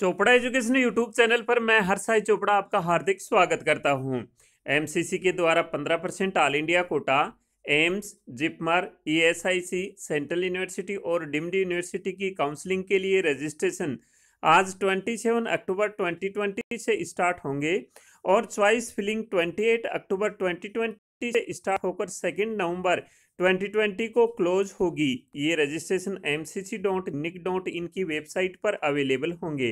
Chopra education YouTube channel पर मैं हर साई चोपड़ा आपका हार्दिक स्वागत करता हूं। एमसीसी के द्वारा 15 percent all India quota AIIMS JIPMER ESIC central university और डिम्ड यूनिवर्सिटी की काउंसलिंग के लिए रजिस्ट्रेशन आज 27 अक्टूबर 2020 से स्टार्ट होंगे और चॉइस फिलिंग 28 अक्टूबर 2020 से स्टार्ट होकर सेकेंड नवंबर 2020 को क्लोज होगी ये registration M C C dot nic dot in की वेबसाइट पर अवेलेबल होंगे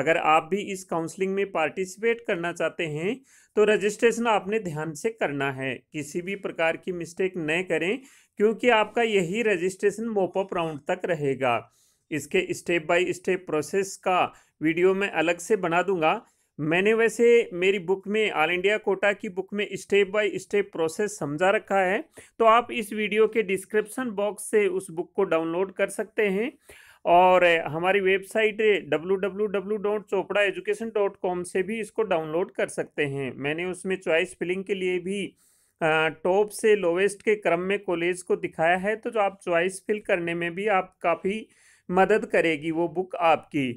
अगर आप भी इस काउंसलिंग में पार्टिसिपेट करना चाहते हैं तो रजिस्ट्रेशन आपने ध्यान से करना है किसी भी प्रकार की मिस्टेक न करें क्योंकि आपका यही रजिस्ट्रेशन मोपअप राउंड तक रहेगा इसके स्टेप बाय स्टेप प्रोसेस का वीडियो मैं अलग से बना दूंगा मैंने वैसे मेरी बुक में ऑल इंडिया कोटा की बुक में स्टेप बाय स्टेप प्रोसेस समझा रखा है तो आप इस वीडियो के डिस्क्रिप्शन बॉक्स से उस बुक को डाउनलोड कर सकते हैं और हमारी वेबसाइट डब्ल्यू से भी इसको डाउनलोड कर सकते हैं मैंने उसमें चॉइस फिलिंग के लिए भी टॉप से लोवेस्ट के क्रम में कॉलेज को दिखाया है तो जो आप चॉइस फिल करने में भी आप काफ़ी मदद करेगी वो बुक आपकी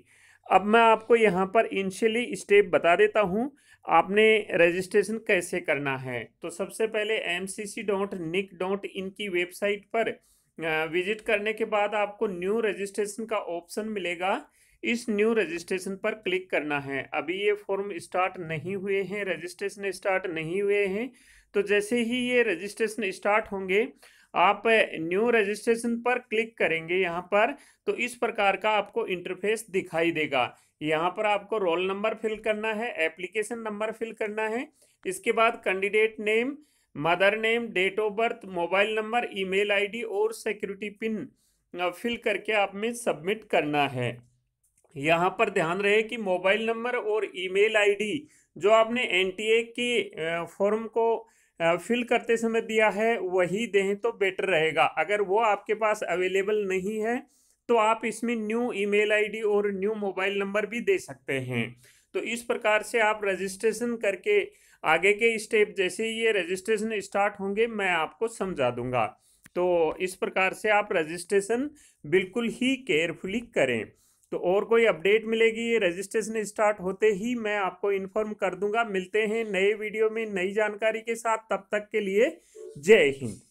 अब मैं आपको यहाँ पर इनिशियली स्टेप बता देता हूँ आपने रजिस्ट्रेशन कैसे करना है तो सबसे पहले M C C dot nic dot in की वेबसाइट पर विजिट करने के बाद आपको न्यू रजिस्ट्रेशन का ऑप्शन मिलेगा इस न्यू रजिस्ट्रेशन पर क्लिक करना है अभी ये फॉर्म स्टार्ट नहीं हुए हैं रजिस्ट्रेशन स्टार्ट नहीं हुए हैं तो जैसे ही ये रजिस्ट्रेशन स्टार्ट होंगे आप न्यू रजिस्ट्रेशन पर क्लिक करेंगे यहाँ पर तो इस प्रकार का आपको इंटरफेस दिखाई देगा यहाँ पर आपको रोल नंबर फिल करना है एप्लीकेशन नंबर फिल करना है इसके बाद candidate name mother name date of birth mobile number email ID और सिक्योरिटी पिन फिल करके आप में सबमिट करना है यहाँ पर ध्यान रहे कि मोबाइल नंबर और ईमेल आईडी जो आपने एनटीए के फॉर्म को फिल करते समय दिया है वही दें तो बेटर रहेगा अगर वो आपके पास अवेलेबल नहीं है तो आप इसमें न्यू ईमेल आईडी और न्यू मोबाइल नंबर भी दे सकते हैं तो इस प्रकार से आप रजिस्ट्रेशन करके आगे के स्टेप जैसे ही ये रजिस्ट्रेशन स्टार्ट होंगे मैं आपको समझा दूंगा तो इस प्रकार से आप रजिस्ट्रेशन बिल्कुल ही केयरफुली करें तो और कोई अपडेट मिलेगी ये रजिस्ट्रेशन स्टार्ट होते ही मैं आपको इन्फॉर्म कर दूंगा मिलते हैं नए वीडियो में नई जानकारी के साथ तब तक के लिए जय हिंद